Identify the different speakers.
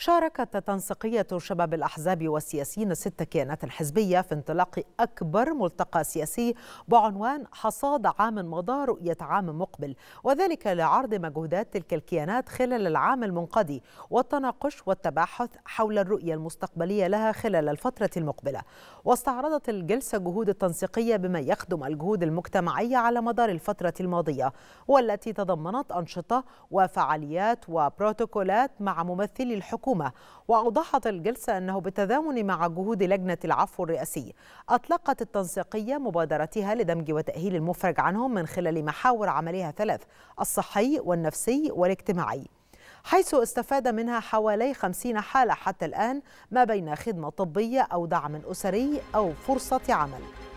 Speaker 1: شاركت تنسيقية شباب الأحزاب والسياسيين ست كيانات الحزبية في انطلاق أكبر ملتقى سياسي بعنوان حصاد عام مضى رؤية عام مقبل وذلك لعرض مجهودات تلك الكيانات خلال العام المنقضي والتناقش والتباحث حول الرؤية المستقبلية لها خلال الفترة المقبلة واستعرضت الجلسة جهود التنسيقية بما يخدم الجهود المجتمعية على مدار الفترة الماضية والتي تضمنت أنشطة وفعاليات وبروتوكولات مع ممثلي الحكومة الحكومة وأوضحت الجلسة أنه بالتزامن مع جهود لجنة العفو الرئاسي أطلقت التنسيقية مبادرتها لدمج وتأهيل المفرج عنهم من خلال محاور عملها ثلاث الصحي والنفسي والاجتماعي حيث استفاد منها حوالي 50 حالة حتى الآن ما بين خدمة طبية أو دعم أسري أو فرصة عمل